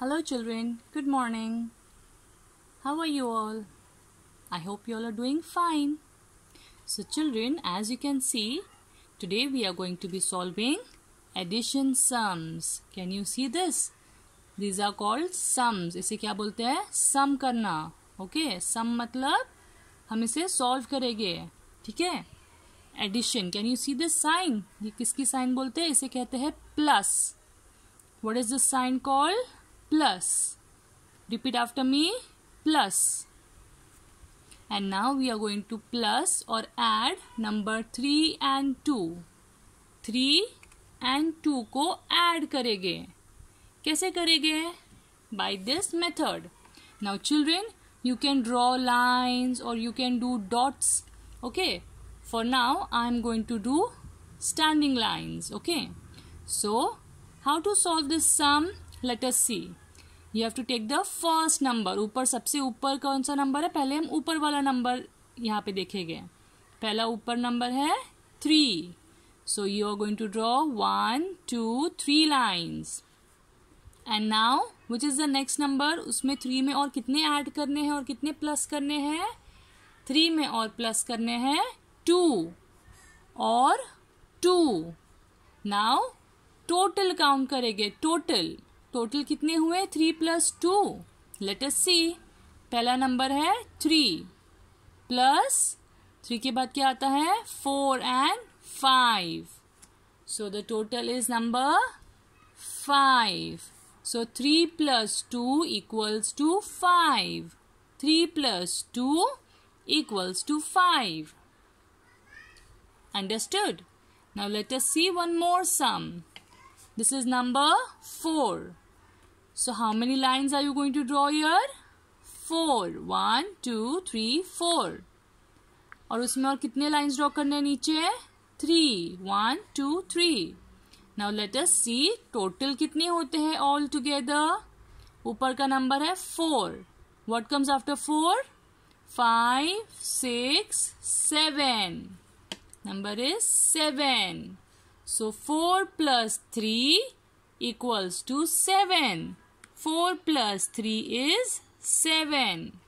Hello, children. Good morning. How are you all? I hope you all are doing fine. So, children, as you can see, today we are going to be solving addition sums. Can you see this? These are called sums. इसे क्या बोलते हैं Sum करना okay? Sum मतलब हम इसे solve करेंगे ठीक है Addition. Can you see this sign? ये किसकी sign बोलते हैं इसे कहते हैं plus. What is this sign called? plus repeat after me plus and now we are going to plus or add number 3 and 2 3 and 2 ko add karege kaise karege by this method now children you can draw lines or you can do dots okay for now i am going to do standing lines okay so how to solve this sum let us see you have to take the first number ऊपर सबसे ऊपर कौन सा number है पहले हम ऊपर वाला नंबर यहाँ पे देखेंगे पहला ऊपर नंबर है three so you are going to draw one two three lines and now which is the next number उसमें थ्री में और कितने ऐड करने हैं और कितने प्लस करने हैं थ्री में और प्लस करने हैं टू और टू नाउ टोटल काउंट करेंगे टोटल टोटल कितने हुए three plus two let's see पहला नंबर है थ्री प्लस थ्री के बाद क्या आता है four and five so the total is number five so three plus two equals to five three plus two equals to five understood now let see one more sum This is number 4. So how many lines are you going to draw here? 4. 1, 2, 3, 4. और उसमें और कितने lines draw करने हैं नीचे three one two three now let us see total कितने होते हैं ऑल टुगेदर ऊपर का नंबर है four what comes after four five six seven number is seven So 4 plus 3 equals to 7. 4 plus 3 is 7.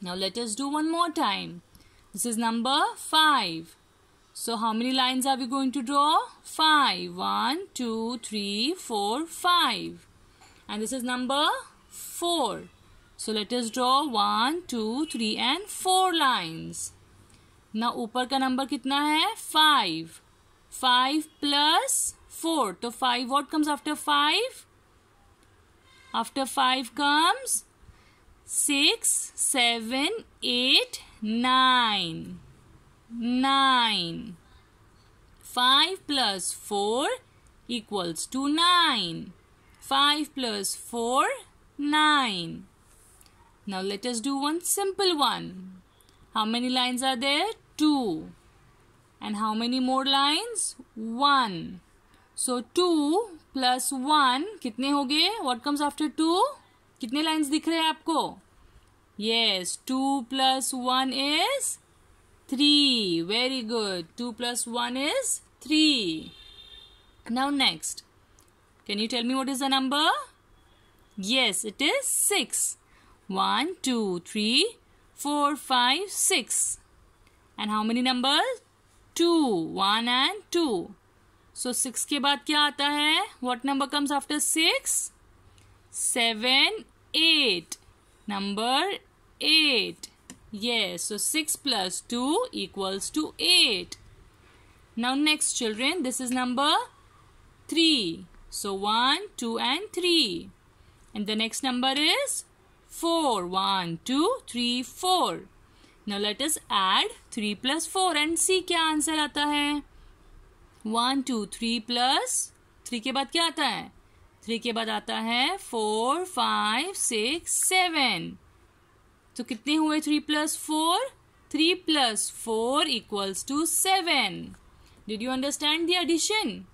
Now let us do one more time. This is number 5. So how many lines are we going to draw? 5. 1, 2, 3, 4, 5. And this is number 4. So let us draw 1, 2, 3 and 4 lines. Now upper का number कितना है 5. 5 plus 4. So 5, what comes after 5? After 5 comes 6, 7, 8, 9. 9. 5 plus 4 equals to 9. 5 plus 4, 9. Now let us do one simple one. How many lines are there? 2. And how many more lines? 1. So 2 plus 1, kitne hoge? What comes after 2? Kitne lines dikh rahe aapko? Yes, 2 plus 1 is 3. Very good. 2 plus 1 is 3. Now next, can you tell me what is the number? Yes, it is 6. four, five, six. And how many numbers? Two, one and two. So six. के बाद क्या आता है what number comes after six seven eight number eight yes so 6 plus 2 equals to 8 now next children this is number 3 so 1 2 and 3 and the next number is 4 1 Now let us add three plus four and see क्या answer आता है one two three plus three के बाद क्या आता है three के बाद आता है फोर फाइव सिक्स सेवन तो कितने हुए three plus four three plus four equals to seven did you understand the addition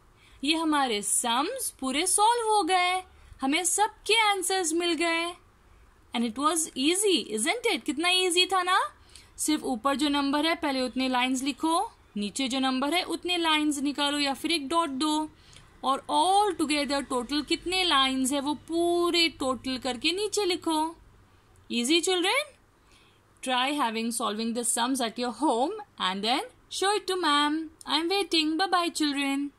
ये हमारे सम्स पूरे सॉल्व हो गए हमें सबके आंसर्स मिल गए and it was easy isn't it कितना ईजी था ना सिर्फ ऊपर जो नंबर है पहले उतने लाइंस लिखो नीचे जो नंबर है उतने लाइंस निकालो या फिर एक डॉट दो और ऑल टुगेदर टोटल कितने लाइंस है वो पूरे टोटल करके नीचे लिखो easy children try having solving the sums at your home and show it to ma'am I am waiting Bye bye children